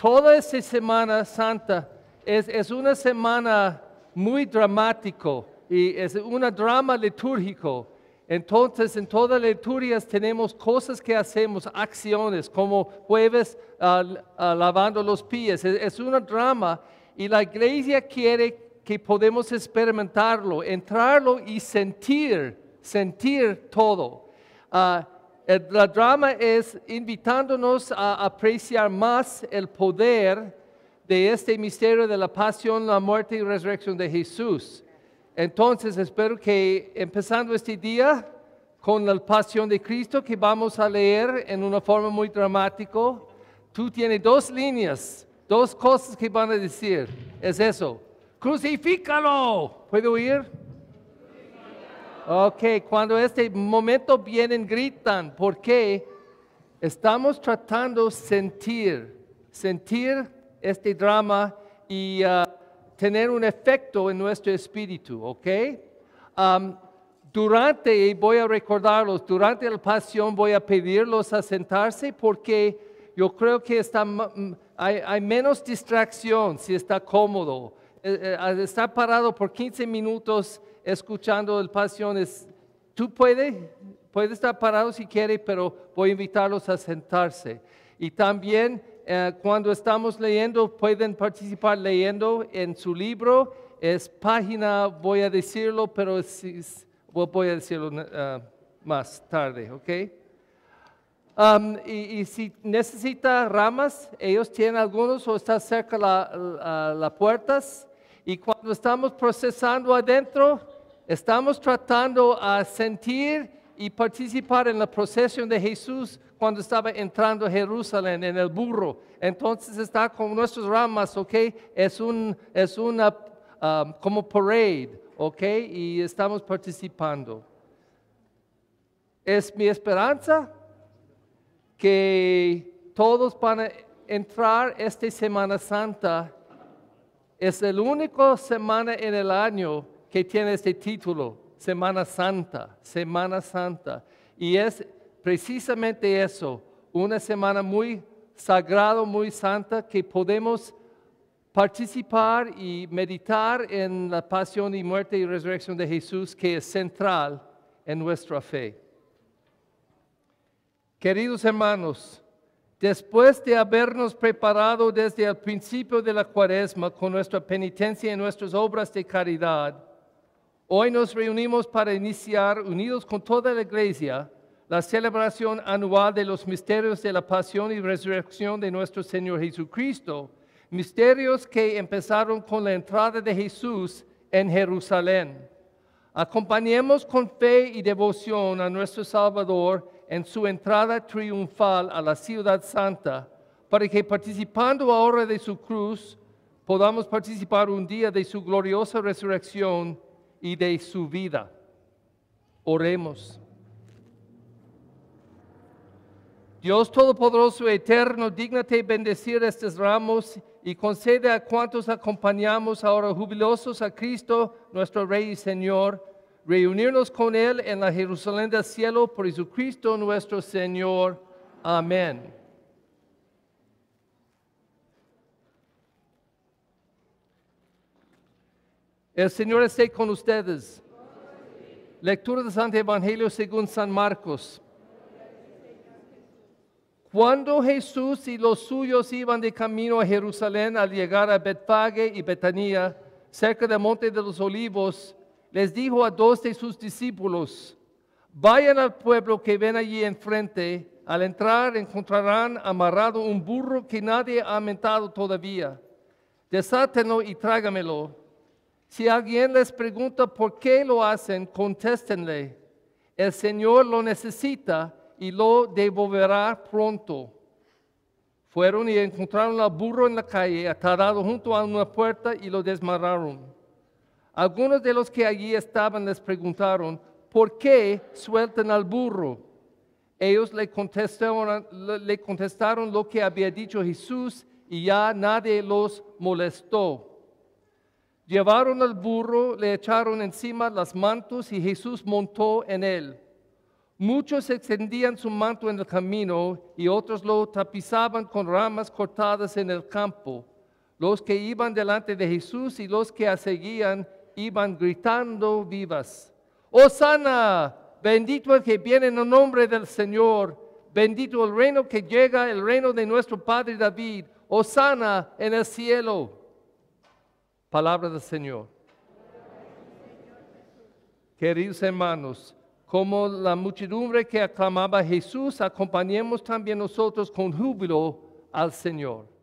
toda esa Semana Santa es, una semana muy dramática y es un drama litúrgico. Entonces, en todas las liturgias tenemos cosas que hacemos, acciones, como jueves ah, ah, lavando los pies. Es, una un drama y la iglesia quiere que podemos experimentarlo, entrarlo y sentir, sentir todo. Ah, el, la drama es invitándonos a apreciar más el poder de este misterio de la pasión, la muerte y resurrección de Jesús. Entonces espero que empezando este día con la pasión de Cristo que vamos a leer en una forma muy dramática, tú tienes dos líneas, dos cosas que van a decir. Es eso, crucifícalo. ¿Puedo oír? Ok, cuando este momento vienen, gritan, porque estamos tratando sentir, sentir este drama y ah, tener un efecto en nuestro espíritu, ¿ok? durante, y voy a recordarlos, durante la pasión voy a pedirlos a sentarse porque yo creo que está, hay menos distracción si está cómodo eh, eh, estar parado por 15 minutos escuchando el pasión es, tú puedes, puedes estar parado si quiere, pero voy a invitarlos a sentarse. Y también eh, cuando estamos leyendo, pueden participar leyendo en su libro. Es página, voy a decirlo, pero si voy a decirlo más tarde, ¿ok? Um, y, si necesita ramas, ellos tienen algunos o está cerca la, las puertas y cuando estamos procesando adentro, estamos tratando a sentir y participar en la procesión de Jesús cuando estaba entrando a Jerusalén en el burro. Entonces está con nuestras ramas, ¿ok? Es, un, es una um, como parade, ¿ok? Y estamos participando. Es mi esperanza que todos van a entrar esta Semana Santa es la única semana en el año que tiene este título, Semana Santa, Semana Santa. Y es precisamente eso, una semana muy sagrada, muy santa, que podemos participar y meditar en la pasión y muerte y resurrección de Jesús, que es central en nuestra fe. Queridos hermanos, después de habernos preparado desde el principio de la cuaresma con nuestra penitencia y nuestras obras de caridad, hoy nos reunimos para iniciar, unidos con toda la iglesia, la celebración anual de los misterios de la pasión y resurrección de nuestro Señor Jesucristo, misterios que empezaron con la entrada de Jesús en Jerusalén. Acompañemos con fe y devoción a nuestro Salvador en su entrada triunfal a la ciudad santa, para que participando ahora de su cruz, podamos participar un día de su gloriosa resurrección y de su vida. Oremos. Dios Todopoderoso, Eterno, dígnate bendecir estos ramos y concede a cuantos acompañamos ahora jubilosos a Cristo, nuestro Rey y Señor, reunirnos con Él en la Jerusalén del cielo por Jesucristo nuestro Señor. Amén. El Señor esté con ustedes. Lectura del Santo Evangelio según San Marcos. Cuando Jesús y los suyos iban de camino a Jerusalén al llegar a Betfage y Betania, cerca del Monte de los Olivos, les dijo a dos de sus discípulos, vayan al pueblo que ven allí enfrente, al entrar encontrarán amarrado un burro que nadie ha mentado todavía, desátenlo y trágamelo. Si alguien les pregunta por qué lo hacen, contéstenle, el Señor lo necesita y lo devolverá pronto. Fueron y encontraron al burro en la calle, atado junto a una puerta y lo desmarraron. Algunos de los que allí estaban les preguntaron, ¿por qué sueltan al burro? Ellos le contestaron, lo que había dicho Jesús y ya nadie los molestó. Llevaron al burro, le echaron encima las mantos y Jesús montó en él. Muchos extendían su manto en el camino y otros lo tapizaban con ramas cortadas en el campo. Los que iban delante de Jesús y los que seguían iban gritando vivas. Osana, oh, bendito el que viene en el nombre del Señor, bendito el reino que llega, el reino de nuestro Padre David. Osana oh, en el cielo. Palabra del Señor. Queridos hermanos, como la muchedumbre que aclamaba a Jesús, acompañemos también nosotros con júbilo al Señor.